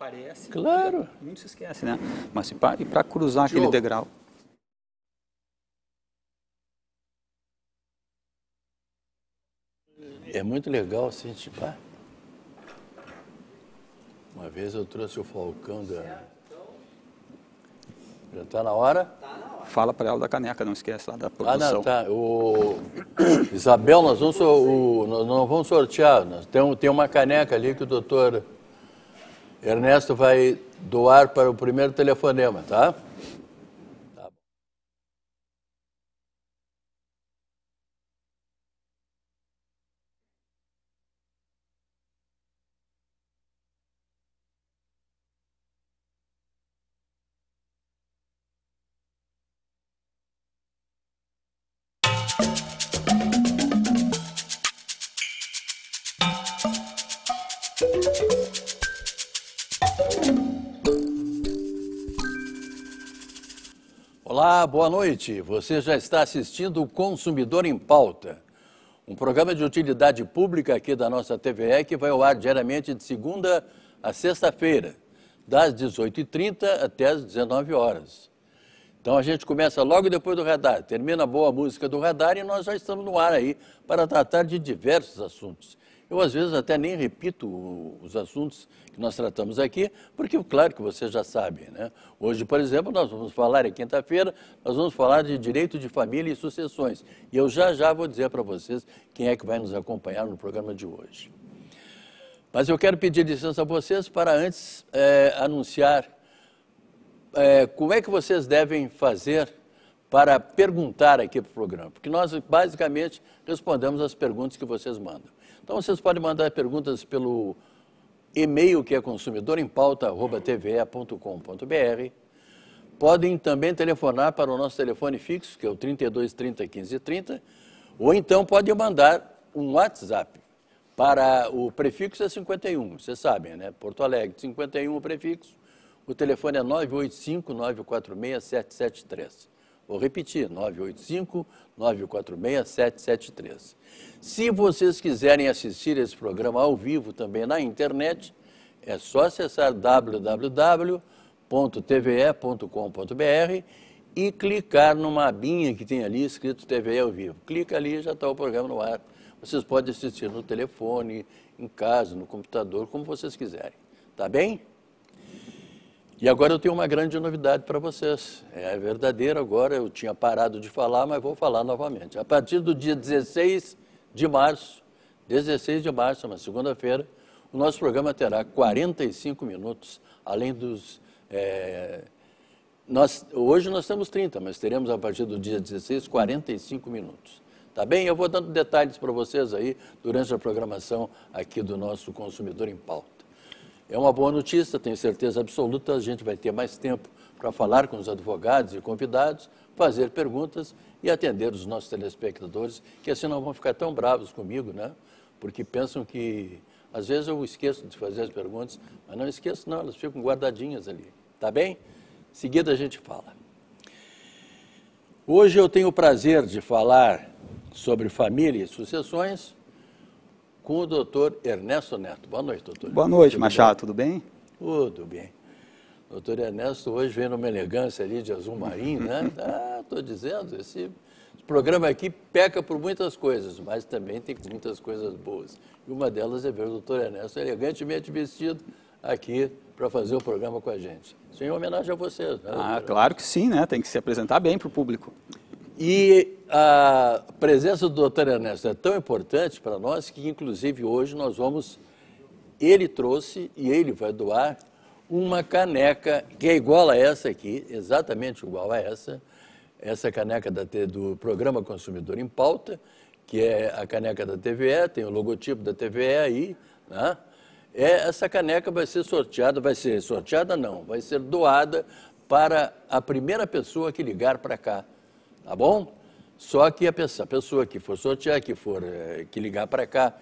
parece. Né? Claro. Muito se esquece, né? Mas se para, e para cruzar aquele degrau. É muito legal assim, tipo. Ah. uma vez eu trouxe o Falcão da. Já está na hora? Tá na hora. Fala para ela da caneca, não esquece lá da produção. Ah, não, tá. O... Isabel, nós, vamos, so... o... nós não vamos sortear. tem, tem uma caneca ali que o doutor Ernesto vai doar para o primeiro telefonema, tá? Olá, boa noite. Você já está assistindo o Consumidor em Pauta, um programa de utilidade pública aqui da nossa TVE que vai ao ar diariamente de segunda a sexta-feira, das 18h30 até as 19 horas. Então a gente começa logo depois do radar, termina a boa música do radar e nós já estamos no ar aí para tratar de diversos assuntos. Eu, às vezes, até nem repito os assuntos que nós tratamos aqui, porque, claro que vocês já sabem, Né? Hoje, por exemplo, nós vamos falar, é quinta-feira, nós vamos falar de direito de família e sucessões. E eu já já vou dizer para vocês quem é que vai nos acompanhar no programa de hoje. Mas eu quero pedir licença a vocês para antes é, anunciar é, como é que vocês devem fazer para perguntar aqui para o programa, porque nós basicamente respondemos as perguntas que vocês mandam. Então vocês podem mandar perguntas pelo e-mail que é consumidorempauta.tve.com.br. Podem também telefonar para o nosso telefone fixo, que é o 32 30 30, ou então podem mandar um WhatsApp para o prefixo é 51, vocês sabem, né? Porto Alegre, 51 o prefixo, o telefone é 985 946 773. Vou repetir, 985-946-773. Se vocês quiserem assistir esse programa ao vivo também na internet, é só acessar www.tve.com.br e clicar numa abinha que tem ali escrito TVE ao vivo. Clica ali e já está o programa no ar. Vocês podem assistir no telefone, em casa, no computador, como vocês quiserem. Tá bem? E agora eu tenho uma grande novidade para vocês. É verdadeira agora, eu tinha parado de falar, mas vou falar novamente. A partir do dia 16 de março, 16 de março, uma segunda-feira, o nosso programa terá 45 minutos, além dos. É, nós, hoje nós temos 30, mas teremos a partir do dia 16 45 minutos. Tá bem? Eu vou dando detalhes para vocês aí durante a programação aqui do nosso Consumidor em Pauta. É uma boa notícia, tenho certeza absoluta, a gente vai ter mais tempo para falar com os advogados e convidados, fazer perguntas e atender os nossos telespectadores, que assim não vão ficar tão bravos comigo, né? Porque pensam que às vezes eu esqueço de fazer as perguntas, mas não esqueço não, elas ficam guardadinhas ali, tá bem? Em seguida a gente fala. Hoje eu tenho o prazer de falar sobre família e sucessões com o doutor Ernesto Neto. Boa noite, doutor. Boa noite, tudo Machado. Bem? Tudo bem? Tudo bem. Doutor Ernesto hoje vem numa elegância ali de azul marinho, né? Ah, estou dizendo, esse programa aqui peca por muitas coisas, mas também tem muitas coisas boas. E uma delas é ver o doutor Ernesto elegantemente vestido aqui para fazer o programa com a gente. Isso em homenagem a vocês, né? Ah, claro que sim, né? Tem que se apresentar bem para o público. E a presença do doutor Ernesto é tão importante para nós que, inclusive, hoje nós vamos. Ele trouxe e ele vai doar uma caneca que é igual a essa aqui, exatamente igual a essa, essa caneca da, do programa Consumidor em Pauta, que é a caneca da TVE, tem o logotipo da TVE aí, né? É, essa caneca vai ser sorteada, vai ser sorteada não, vai ser doada para a primeira pessoa que ligar para cá tá bom? Só que a pessoa, a pessoa que for sortear, que for eh, que ligar para cá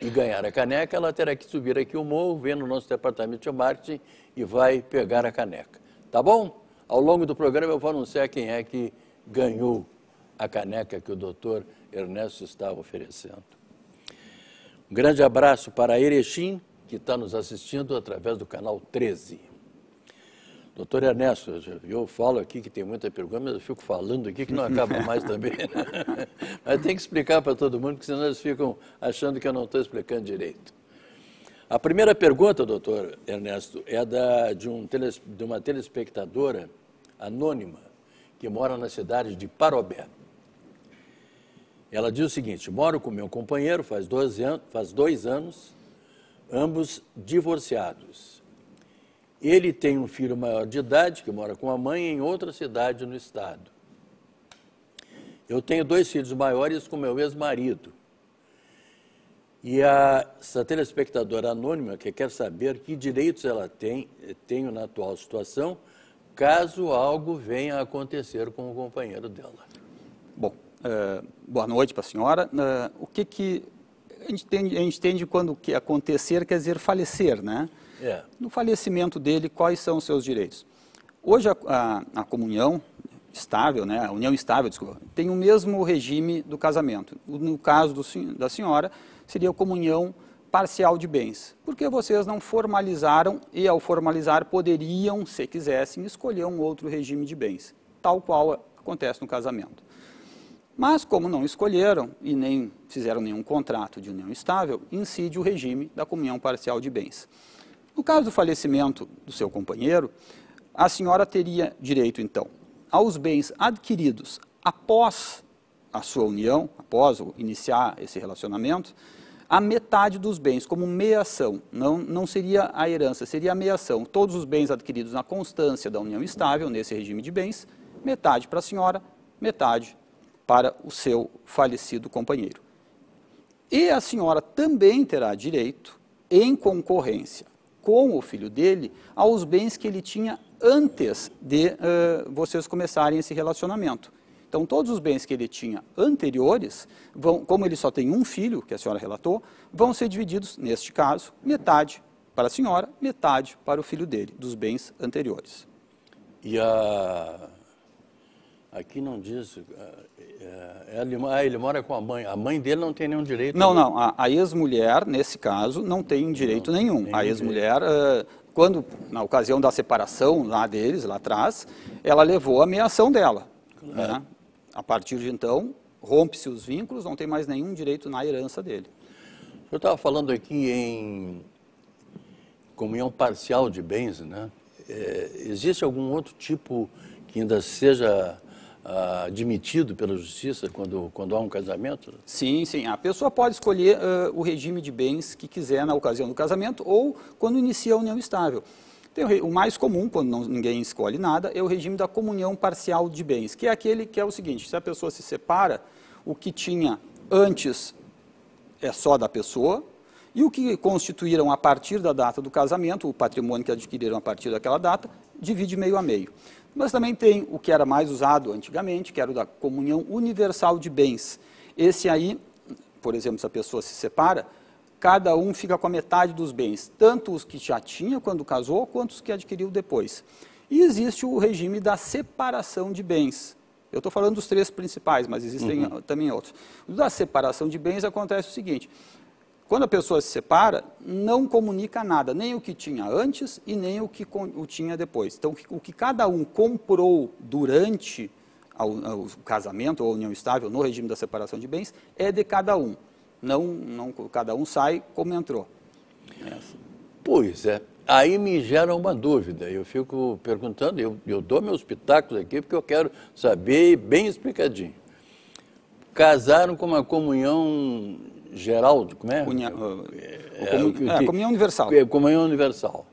e ganhar a caneca, ela terá que subir aqui o morro, ver no nosso departamento de marketing e vai pegar a caneca, tá bom? Ao longo do programa eu vou anunciar quem é que ganhou a caneca que o doutor Ernesto estava oferecendo. Um grande abraço para Erechim, que está nos assistindo através do canal 13. Doutor Ernesto, eu falo aqui que tem muita pergunta, mas eu fico falando aqui que não acaba mais também. mas tem que explicar para todo mundo, porque senão eles ficam achando que eu não estou explicando direito. A primeira pergunta, doutor Ernesto, é da, de, um tele, de uma telespectadora anônima que mora na cidade de Parobé. Ela diz o seguinte: moro com meu companheiro faz faz dois anos, ambos divorciados. Ele tem um filho maior de idade, que mora com a mãe, em outra cidade no estado. Eu tenho dois filhos maiores com meu ex-marido. E a, essa telespectadora anônima que quer saber que direitos ela tem, eh, tenho na atual situação, caso algo venha a acontecer com o companheiro dela. Bom, é, boa noite para a senhora. É, o que, que a gente entende, a gente entende quando que acontecer quer dizer falecer, né? É. No falecimento dele, quais são os seus direitos? Hoje a, a, a comunhão estável, né, a união estável, desculpa, tem o mesmo regime do casamento. No caso do, da senhora, seria a comunhão parcial de bens, porque vocês não formalizaram e, ao formalizar, poderiam, se quisessem, escolher um outro regime de bens, tal qual acontece no casamento. Mas, como não escolheram e nem fizeram nenhum contrato de união estável, incide o regime da comunhão parcial de bens. No caso do falecimento do seu companheiro, a senhora teria direito, então, aos bens adquiridos após a sua união, após iniciar esse relacionamento, a metade dos bens, como meiação, não, não seria a herança, seria a meiação. Todos os bens adquiridos na constância da união estável, nesse regime de bens, metade para a senhora, metade para o seu falecido companheiro. E a senhora também terá direito, em concorrência com o filho dele aos bens que ele tinha antes de uh, vocês começarem esse relacionamento. Então, todos os bens que ele tinha anteriores, vão, como ele só tem um filho, que a senhora relatou, vão ser divididos, neste caso, metade para a senhora, metade para o filho dele, dos bens anteriores. E a Aqui não diz. Eh, eh, ele, ah, ele mora com a mãe. A mãe dele não tem nenhum direito. Não, não. A, a ex-mulher, nesse caso, não tem direito não, nenhum. A ex-mulher, eh, quando, na ocasião da separação lá deles, lá atrás, ela levou a ameação dela. Claro. Né? A partir de então, rompe-se os vínculos, não tem mais nenhum direito na herança dele. Eu estava falando aqui em comunhão parcial de bens, né? É, existe algum outro tipo que ainda seja ah, admitido pela justiça quando, quando há um casamento? Sim, sim. A pessoa pode escolher ah, o regime de bens que quiser na ocasião do casamento ou quando inicia a união estável. Tem o, o mais comum, quando não, ninguém escolhe nada, é o regime da comunhão parcial de bens, que é aquele que é o seguinte: se a pessoa se separa, o que tinha antes é só da pessoa, e o que constituíram a partir da data do casamento, o patrimônio que adquiriram a partir daquela data, divide meio a meio. Mas também tem o que era mais usado antigamente, que era o da comunhão universal de bens. Esse aí, por exemplo, se a pessoa se separa, cada um fica com a metade dos bens, tanto os que já tinha quando casou, quanto os que adquiriu depois. E existe o regime da separação de bens. Eu estou falando dos três principais, mas existem uhum. também outros. O da separação de bens acontece o seguinte: quando a pessoa se separa, não comunica nada, nem o que tinha antes e nem o que o tinha depois. Então, o que cada um comprou durante o casamento ou a união estável no regime da separação de bens é de cada um. Não, não cada um sai como entrou. É assim. Pois é. Aí me gera uma dúvida. Eu fico perguntando, eu, eu dou meus pitacos aqui porque eu quero saber bem explicadinho. Casaram com uma comunhão geral, como é? Cunha, eh, é, é, é, comunhão universal. Comunhão tá? universal.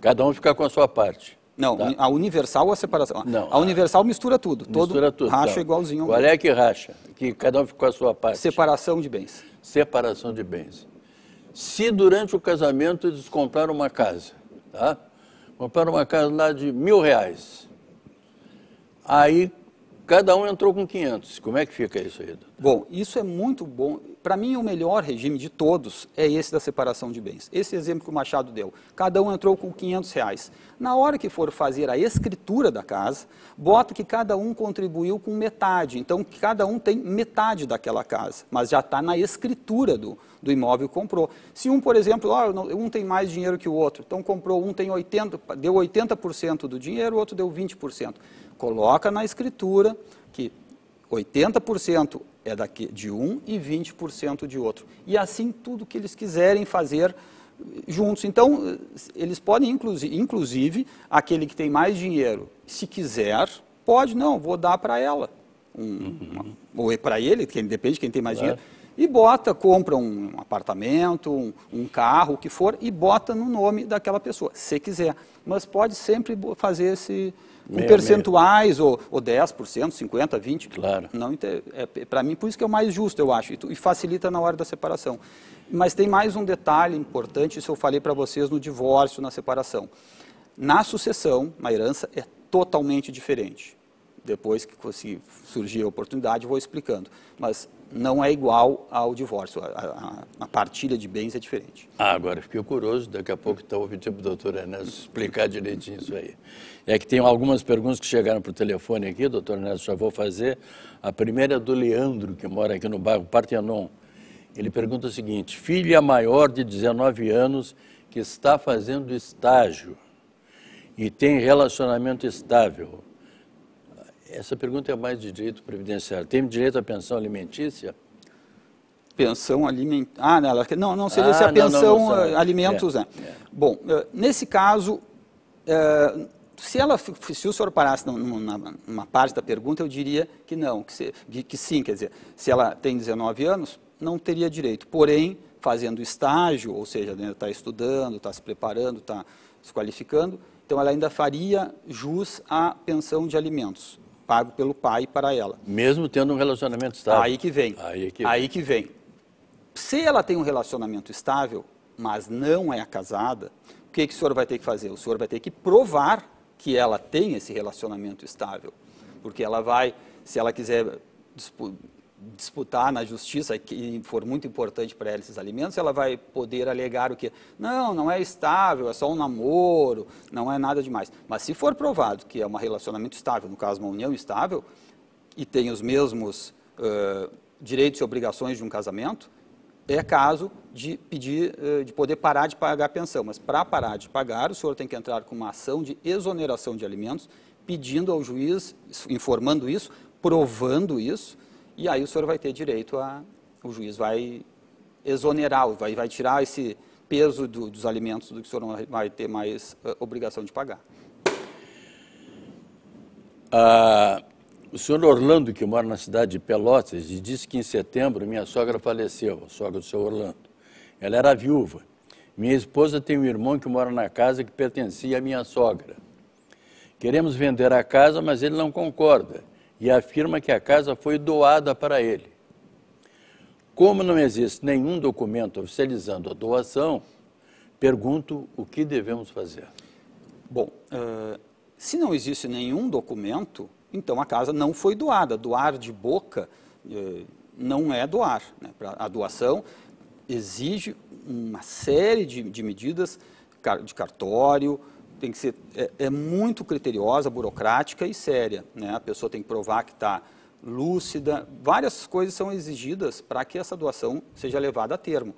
Cada um fica com a sua parte. Não, tá? a universal ou a separação? Não. A, a universal mistura tudo. Mistura todo tudo. Racha tá. igualzinho. Qual é que racha? Que cada um fica com a sua parte. Separação de bens. Separação de bens. Se durante o casamento eles compraram uma casa, tá? compraram uma casa lá de mil reais, aí Cada um entrou com 500. Como é que fica isso aí? Doutor? Bom, isso é muito bom. Para mim, o melhor regime de todos é esse da separação de bens. Esse exemplo que o Machado deu. Cada um entrou com 500 reais. Na hora que for fazer a escritura da casa, bota que cada um contribuiu com metade. Então, cada um tem metade daquela casa, mas já está na escritura do, do imóvel que comprou. Se um, por exemplo, ah, um tem mais dinheiro que o outro, então comprou, um tem 80, deu 80% do dinheiro, o outro deu 20% coloca na escritura que 80% é daqui, de um e 20% de outro. E assim tudo que eles quiserem fazer eh, juntos. Então, eh, eles podem, inclusive, inclusive aquele que tem mais dinheiro, se quiser, pode, não, vou dar para ela. Um, uma, ou é para ele, que depende de quem tem mais dinheiro. E bota, compra um, um apartamento, um, um, carro, o que for, e bota no nome daquela pessoa, se quiser. Mas pode sempre fazer esse, com meio, percentuais meio. Ou, ou 10%, 50%, 20%. Claro. Não, é, é para mim, por isso que é o mais justo, eu acho, e, tu, e facilita na hora da separação. Mas tem mais um detalhe importante, isso eu falei para vocês no divórcio, na separação. Na sucessão, na herança, é totalmente diferente. Depois que se surgir a oportunidade, vou explicando. Mas não é igual ao divórcio. A, a, a, partilha de bens é diferente. Ah, agora fiquei curioso, daqui a pouco estou ouvindo para o doutor Ernesto explicar direitinho isso aí. É que tem algumas perguntas que chegaram para o telefone aqui, doutor Ernesto, já vou fazer. A primeira é do Leandro, que mora aqui no bairro Partenon. Ele pergunta o seguinte: filha maior de 19 anos que está fazendo estágio e tem relacionamento estável essa pergunta é mais de direito previdenciário. Tem direito à pensão alimentícia? Pensão alimentícia. Ah, ah, não, não, não seria ah, se a pensão não, não, não, alimentos. É, né? é. Bom, eh, nesse caso, eh, se, ela, se o senhor parasse numa, parte da pergunta, eu diria que não, que, se, que sim, quer dizer, se ela tem 19 anos, não teria direito. Porém, fazendo estágio, ou seja, ainda né, está estudando, está se preparando, está se qualificando, então ela ainda faria jus à pensão de alimentos pago pelo pai para ela. Mesmo tendo um relacionamento estável. Aí que vem. Aí, que... aí que vem. Se ela tem um relacionamento estável, mas não é casada, o que, que o senhor vai ter que fazer? O senhor vai ter que provar que ela tem esse relacionamento estável. Porque ela vai, se ela quiser disputar na justiça, que for muito importante para ela esses alimentos, ela vai poder alegar o que não, não é estável, é só um namoro, não é nada demais. Mas se for provado que é um relacionamento estável, no caso uma união estável, e tem os mesmos uh, direitos e obrigações de um casamento, é caso de pedir, uh, de poder parar de pagar a pensão. Mas para parar de pagar, o senhor tem que entrar com uma ação de exoneração de alimentos, pedindo ao juiz, informando isso, provando isso, e aí o senhor vai ter direito a. O juiz vai exonerar, vai, vai tirar esse peso do, dos alimentos do que o senhor não vai ter mais uh, obrigação de pagar. Ah, o senhor Orlando, que mora na cidade de Pelotas, disse que em setembro minha sogra faleceu, a sogra do senhor Orlando. Ela era viúva. Minha esposa tem um irmão que mora na casa que pertencia à minha sogra. Queremos vender a casa, mas ele não concorda e afirma que a casa foi doada para ele. Como não existe nenhum documento oficializando a doação, pergunto o que devemos fazer. Bom, uh, se não existe nenhum documento, então a casa não foi doada. Doar de boca uh, não é doar. Né? A doação exige uma série de, de medidas de cartório, tem que ser é, é muito criteriosa, burocrática e séria. Né? A pessoa tem que provar que está lúcida. Várias coisas são exigidas para que essa doação seja levada a termo.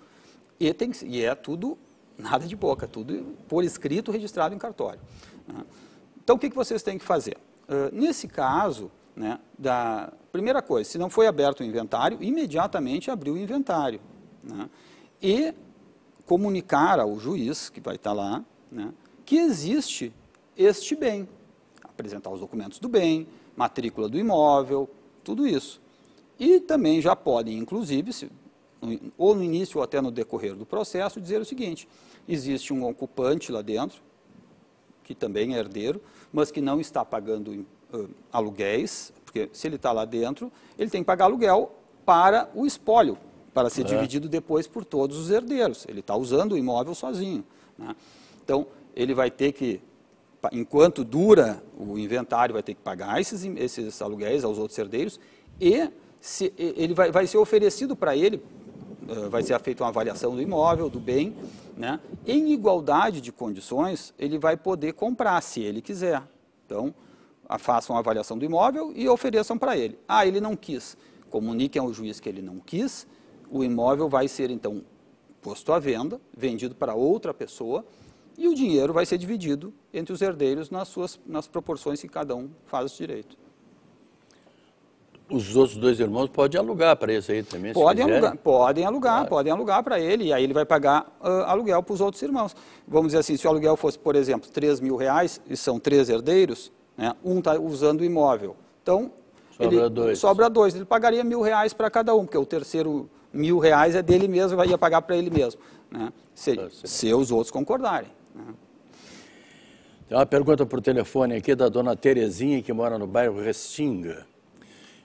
E, tem que, e é tudo nada de boca, tudo por escrito registrado em cartório. Né? Então, o que, que vocês têm que fazer? Uh, nesse caso, né, da primeira coisa, se não foi aberto o inventário, imediatamente abrir o inventário. Né? E comunicar ao juiz, que vai estar tá lá, né, que existe este bem. Apresentar os documentos do bem, matrícula do imóvel, tudo isso. E também já podem, inclusive, se, ou no início ou até no decorrer do processo, dizer o seguinte: existe um ocupante lá dentro, que também é herdeiro, mas que não está pagando uh, aluguéis, porque se ele está lá dentro, ele tem que pagar aluguel para o espólio, para ser é. dividido depois por todos os herdeiros. Ele está usando o imóvel sozinho. Né? Então, ele vai ter que, enquanto dura o inventário, vai ter que pagar esses, esses aluguéis aos outros herdeiros e se, ele vai, vai ser oferecido para ele, vai ser feita uma avaliação do imóvel, do bem, né? em igualdade de condições, ele vai poder comprar se ele quiser. Então, façam a avaliação do imóvel e ofereçam para ele. Ah, ele não quis. Comuniquem ao juiz que ele não quis, o imóvel vai ser então posto à venda, vendido para outra pessoa, e o dinheiro vai ser dividido entre os herdeiros nas, suas, nas proporções que cada um faz direito. Os outros dois irmãos podem alugar para esse aí também? Podem alugar, podem alugar, claro. podem alugar para ele, e aí ele vai pagar uh, aluguel para os outros irmãos. Vamos dizer assim, se o aluguel fosse, por exemplo, 3 mil reais, e são três herdeiros, né, um está usando o imóvel. Então, sobra ele, dois. Sobra dois, ele pagaria mil reais para cada um, porque o terceiro mil reais é dele mesmo, vai ia pagar para ele mesmo. Né, se, tá se os outros concordarem. Tem uma pergunta por telefone aqui da dona Terezinha, que mora no bairro Restinga.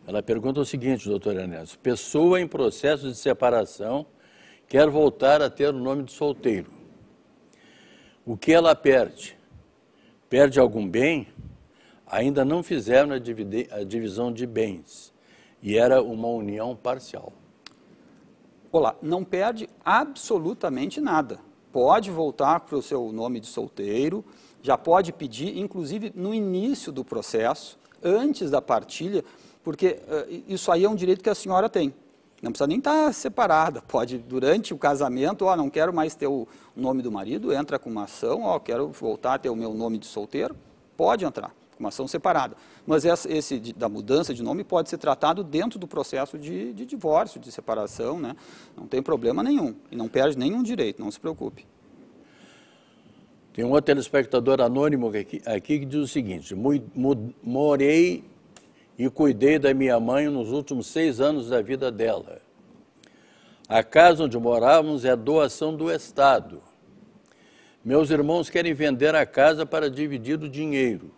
Ela pergunta o seguinte, doutor Ernesto: pessoa em processo de separação quer voltar a ter o nome de solteiro. O que ela perde? Perde algum bem? Ainda não fizeram a divisão de bens e era uma união parcial. Olá, não perde absolutamente nada pode voltar para o seu nome de solteiro, já pode pedir, inclusive no início do processo, antes da partilha, porque uh, isso aí é um direito que a senhora tem. Não precisa nem estar tá separada, pode, durante o casamento, ó, não quero mais ter o nome do marido, entra com uma ação, ó, quero voltar a ter o meu nome de solteiro, pode entrar uma ação separada. Mas essa, esse da mudança de nome pode ser tratado dentro do processo de, de divórcio, de separação, né? não tem problema nenhum e não perde nenhum direito, não se preocupe. Tem um outro telespectador anônimo aqui, aqui que diz o seguinte: morei e cuidei da minha mãe nos últimos seis anos da vida dela. A casa onde morávamos é doação do Estado. Meus irmãos querem vender a casa para dividir o dinheiro.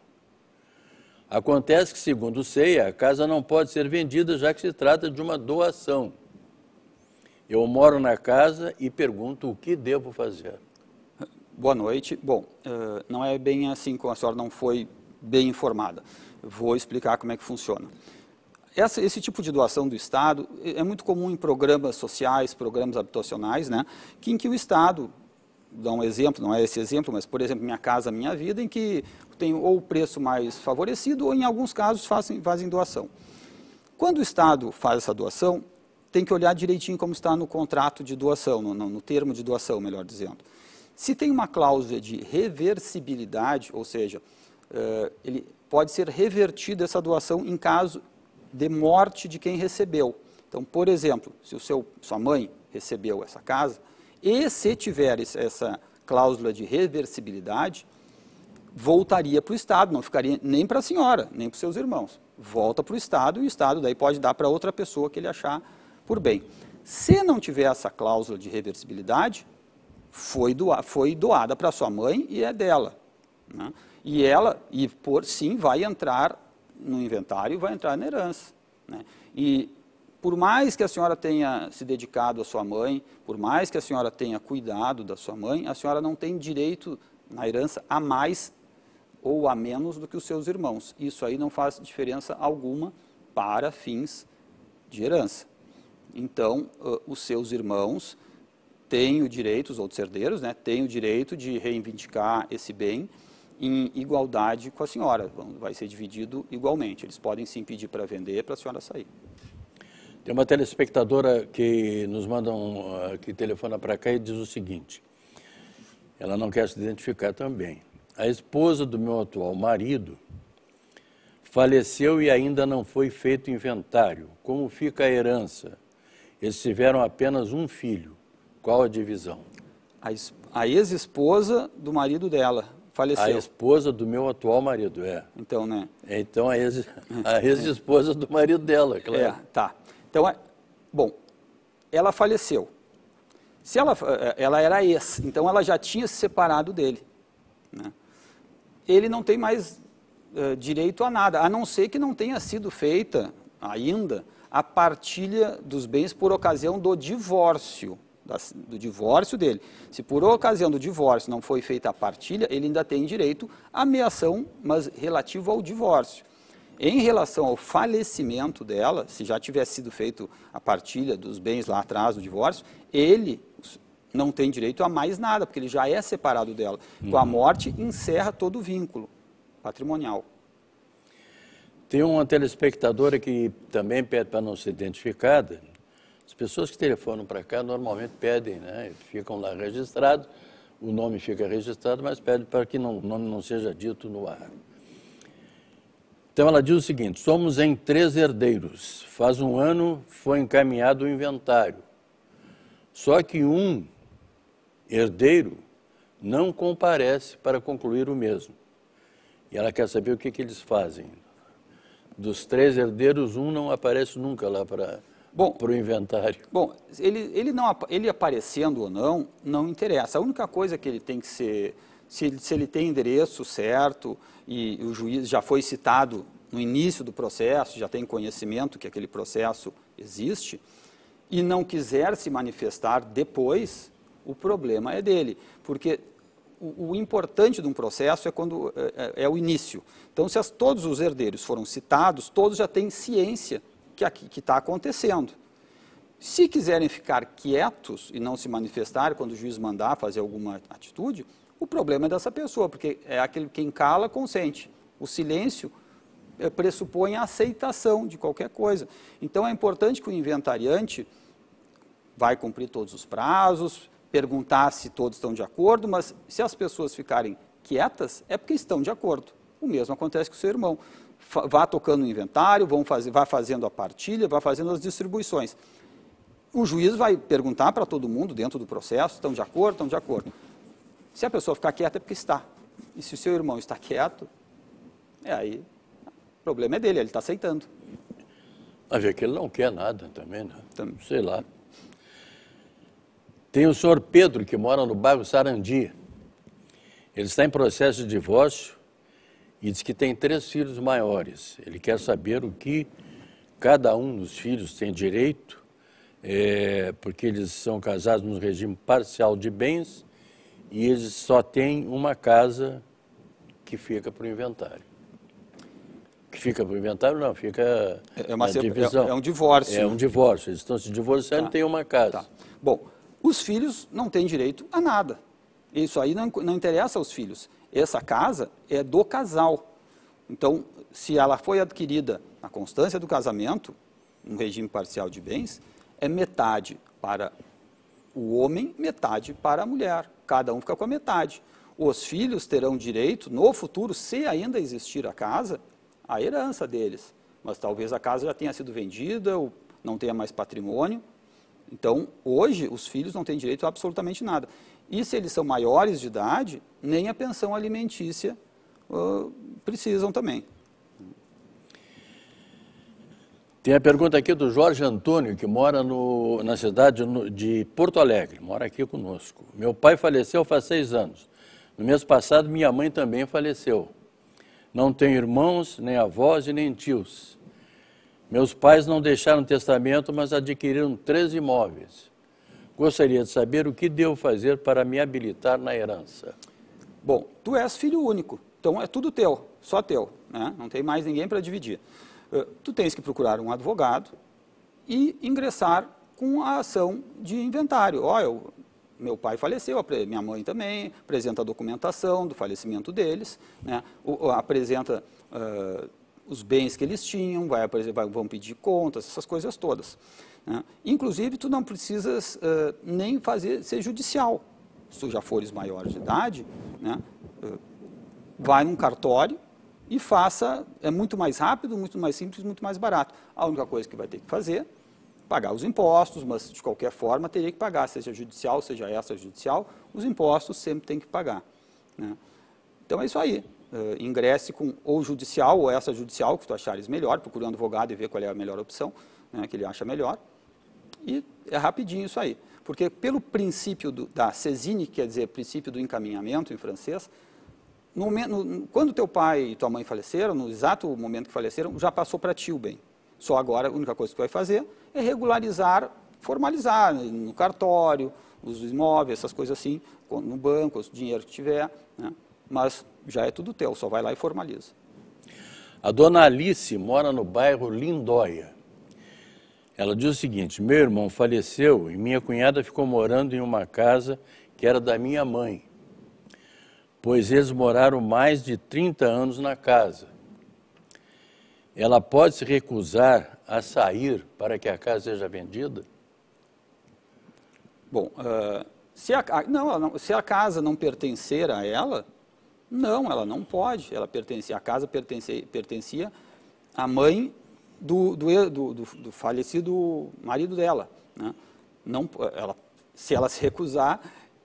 Acontece que, segundo o CEIA, a casa não pode ser vendida, já que se trata de uma doação. Eu moro na casa e pergunto o que devo fazer. Boa noite. Bom, eh, não é bem assim, a senhora não foi bem informada. Vou explicar como é que funciona. Essa, esse tipo de doação do Estado é, é muito comum em programas sociais, programas habitacionais, né, que, em que o Estado dar um exemplo, não é esse exemplo, mas, por exemplo, Minha Casa Minha Vida, em que tem ou o preço mais favorecido ou, em alguns casos, fazem, fazem doação. Quando o Estado faz essa doação, tem que olhar direitinho como está no contrato de doação, no, no, termo de doação, melhor dizendo. Se tem uma cláusula de reversibilidade, ou seja, uh, ele pode ser revertida essa doação em caso de morte de quem recebeu. Então, por exemplo, se o seu, sua mãe recebeu essa casa, e se tiver essa cláusula de reversibilidade, voltaria para o Estado, não ficaria nem para a senhora, nem para os seus irmãos. Volta para o Estado e o Estado daí pode dar para outra pessoa que ele achar por bem. Se não tiver essa cláusula de reversibilidade, foi, doa, foi doada para sua mãe e é dela. Né? E ela, e por sim, vai entrar no inventário, vai entrar na herança. Né? E por mais que a senhora tenha se dedicado à sua mãe, por mais que a senhora tenha cuidado da sua mãe, a senhora não tem direito na herança a mais ou a menos do que os seus irmãos. Isso aí não faz diferença alguma para fins de herança. Então, os seus irmãos têm o direito, os outros herdeiros, né, têm o direito de reivindicar esse bem em igualdade com a senhora. Vai ser dividido igualmente. Eles podem se impedir para vender para a senhora sair. Tem uma telespectadora que nos manda um, ah, que telefona para cá e diz o seguinte: ela não quer se identificar também. A esposa do meu atual marido faleceu e ainda não foi feito inventário. Como fica a herança? Eles tiveram apenas um filho. Qual a divisão? A, a ex-esposa do marido dela faleceu. A esposa do meu atual marido, é. Então, né? Então, a ex-esposa ex do marido dela, é, claro. É, tá. Então, é, bom, ela faleceu. Se ela, eh, eh, ela era ex, então ela já tinha se separado dele. Né? Ele não tem mais uh, direito a nada, a não ser que não tenha sido feita ainda a partilha dos bens por ocasião do divórcio, da, do divórcio dele. Se por ocasião do divórcio não foi feita a partilha, ele ainda tem direito à ameação, mas relativo ao divórcio. Em relação ao falecimento dela, se já tivesse sido feito a partilha dos bens lá atrás do divórcio, ele não tem direito a mais nada, porque ele já é separado dela. Então, uhum. Com a morte, encerra todo o vínculo patrimonial. Tem uma telespectadora que também pede para não ser identificada. As pessoas que telefonam para cá normalmente pedem, né? Ficam lá registrados, o nome fica registrado, mas pedem para que não, o nome não seja dito no ar. Então ela diz o seguinte: somos em três herdeiros. Faz um ano foi encaminhado o inventário. Só que um herdeiro não comparece para concluir o mesmo. E ela quer saber o que, que eles fazem. Dos três herdeiros, um não aparece nunca lá para Bom, para o inventário. Bom, ele, ele, não, ele aparecendo ou não, não interessa. A única coisa que ele tem que ser se ele, se ele tem endereço certo e o juiz já foi citado no início do processo, já tem conhecimento que aquele processo existe, e não quiser se manifestar depois, o problema é dele. Porque o, o importante de um processo é quando é, é, é o início. Então, se as, todos os herdeiros foram citados, todos já têm ciência que está acontecendo. Se quiserem ficar quietos e não se manifestar quando o juiz mandar fazer alguma atitude, o problema é dessa pessoa, porque é aquele quem cala consente. O silêncio eh, pressupõe a aceitação de qualquer coisa. Então é importante que o inventariante vai cumprir todos os prazos, perguntar se todos estão de acordo, mas se as pessoas ficarem quietas, é porque estão de acordo. O mesmo acontece com o seu irmão. Vá tocando o inventário, vão fazer, vá fazendo a partilha, vá fazendo as distribuições. O juiz vai perguntar para todo mundo dentro do processo, estão de acordo, estão de acordo. Se a pessoa ficar quieta é porque está. E se o seu irmão está quieto, é aí o problema é dele, ele está aceitando. A ver que ele não quer nada também, né? Também. Sei lá. Tem o senhor Pedro, que mora no bairro Sarandi. Ele está em processo de divórcio e diz que tem três filhos maiores. Ele quer saber o que cada um dos filhos tem direito, é, porque eles são casados no regime parcial de bens e eles só têm uma casa que fica para o inventário. Que fica para o inventário, não, fica é, é uma, é divisão. É, é, um divórcio. É né? um divórcio. Eles estão se divorciando e tá. têm uma casa. Tá. Bom, os filhos não têm direito a nada. Isso aí não, não interessa aos filhos. Essa casa é do casal. Então, se ela foi adquirida na constância do casamento, um regime parcial de bens, é metade para o homem, metade para a mulher cada um fica com a metade. Os filhos terão direito, no futuro, se ainda existir a casa, à herança deles. Mas talvez a casa já tenha sido vendida, ou não tenha mais patrimônio. Então, hoje, os filhos não têm direito a absolutamente nada. E se eles são maiores de idade, nem a pensão alimentícia uh, precisam também. Tem a pergunta aqui do Jorge Antônio, que mora no, na cidade de Porto Alegre, mora aqui conosco. Meu pai faleceu faz seis anos. No mês passado, minha mãe também faleceu. Não tenho irmãos, nem avós e nem tios. Meus pais não deixaram testamento, mas adquiriram três imóveis. Gostaria de saber o que devo fazer para me habilitar na herança. Bom, tu és filho único, então é tudo teu, só teu, né? não tem mais ninguém para dividir. Eh, tu tens que procurar um advogado e ingressar com a ação de inventário. Olha, meu pai faleceu, minha mãe também, apresenta a documentação do falecimento deles, né, apresenta uh, os bens que eles tinham, vai, vai, vão pedir contas, essas coisas todas. Né. Inclusive, tu não precisas uh, nem fazer, ser judicial. Se tu já fores maior de idade, né, uh, vai num cartório, e faça, é muito mais rápido, muito mais simples, muito mais barato. A única coisa que vai ter que fazer, pagar os impostos, mas de qualquer forma teria que pagar, seja judicial, seja extrajudicial, os impostos sempre tem que pagar. Né? Então é isso aí. Uh, ingresse com ou judicial ou extrajudicial, que tu achares melhor, procure um advogado e ver qual é a melhor opção, né, que ele acha melhor. E é rapidinho isso aí. Porque pelo princípio do, da Cesine, que quer dizer princípio do encaminhamento em francês, no, no, quando teu pai e tua mãe faleceram, no exato momento que faleceram, já passou para ti o bem. Só agora a única coisa que tu vai fazer é regularizar, formalizar né, no cartório, os imóveis, essas coisas assim, no banco, o dinheiro que tiver, né? mas já é tudo teu, só vai lá e formaliza. A dona Alice mora no bairro Lindóia. Ela diz o seguinte: meu irmão faleceu e minha cunhada ficou morando em uma casa que era da minha mãe pois eles moraram mais de 30 anos na casa. Ela pode se recusar a sair para que a casa seja vendida? Bom, uh, se, a, não, se a casa não pertencer a ela, não, ela não pode. Ela pertence, a casa pertence, pertencia à mãe do, do, do, do falecido marido dela. Né? Não, ela, se ela se recusar,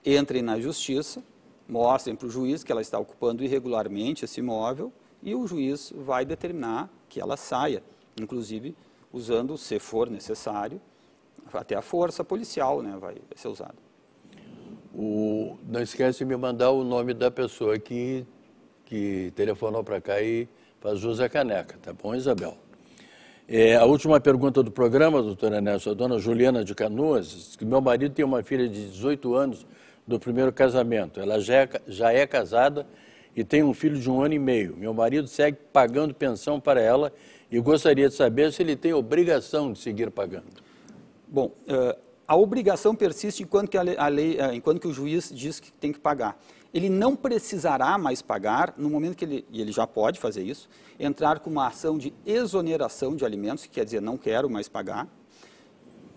entre na justiça mostrem para o juiz que ela está ocupando irregularmente esse imóvel e o juiz vai determinar que ela saia, inclusive usando, se for necessário, até a força policial né, vai, ser usada. O, não esquece de me mandar o nome da pessoa que, que telefonou para cá e faz uso da caneca, tá bom, Isabel? É, a última pergunta do programa, doutora Nelson, a dona Juliana de Canoas, que meu marido tem uma filha de 18 anos, do primeiro casamento. Ela já é, já é casada e tem um filho de um ano e meio. Meu marido segue pagando pensão para ela e gostaria de saber se ele tem obrigação de seguir pagando. Bom, eh, a obrigação persiste enquanto que, a lei, eh, enquanto que o juiz diz que tem que pagar. Ele não precisará mais pagar no momento que ele, e ele já pode fazer isso, entrar com uma ação de exoneração de alimentos, que quer dizer, não quero mais pagar,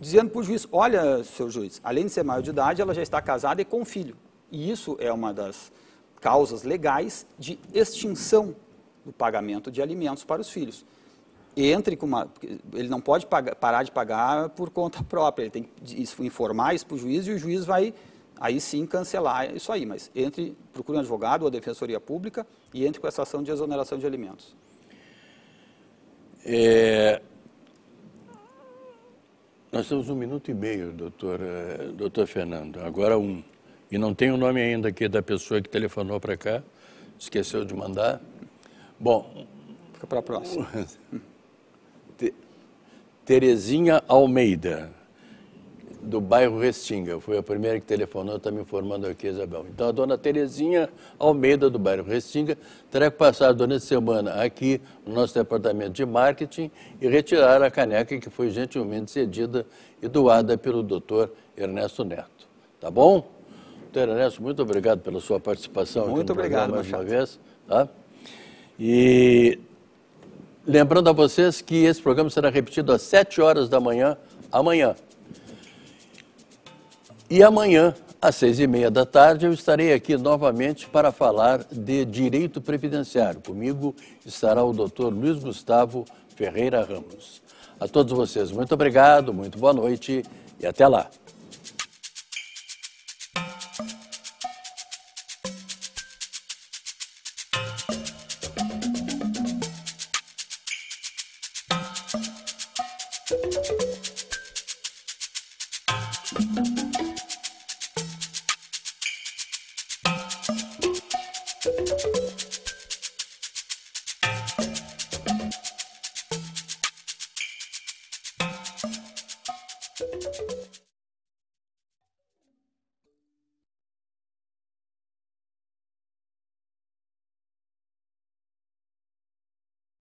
dizendo para o juiz, olha, seu juiz, além de ser maior de idade, ela já está casada e com filho. E isso é uma das causas legais de extinção do pagamento de alimentos para os filhos. Entre com uma, ele não pode pagar, parar de pagar por conta própria, ele tem que informar isso para o juiz e o juiz vai aí sim cancelar isso aí, mas entre, procure um advogado ou a defensoria pública e entre com essa ação de exoneração de alimentos. É, nós temos um minuto e meio, doutor, eh, doutor Fernando, agora um. E não tem o nome ainda aqui da pessoa que telefonou para cá, esqueceu de mandar. Bom. Fica para a próxima. Terezinha Almeida do bairro Restinga. Foi a primeira que telefonou, está me informando aqui, Isabel. Então, a dona Terezinha Almeida, do bairro Restinga, terá que passar durante a semana aqui no nosso departamento de marketing e retirar a caneca que foi gentilmente cedida e doada pelo doutor Ernesto Neto. Tá bom? Doutor Ernesto, muito obrigado pela sua participação. Muito obrigado, mais uma vez. Tá? E lembrando a vocês que esse programa será repetido às 7 horas da manhã, amanhã. E amanhã, às seis e meia da tarde, eu estarei aqui novamente para falar de direito previdenciário. Comigo estará o doutor Luiz Gustavo Ferreira Ramos. A todos vocês, muito obrigado, muito boa noite e até lá.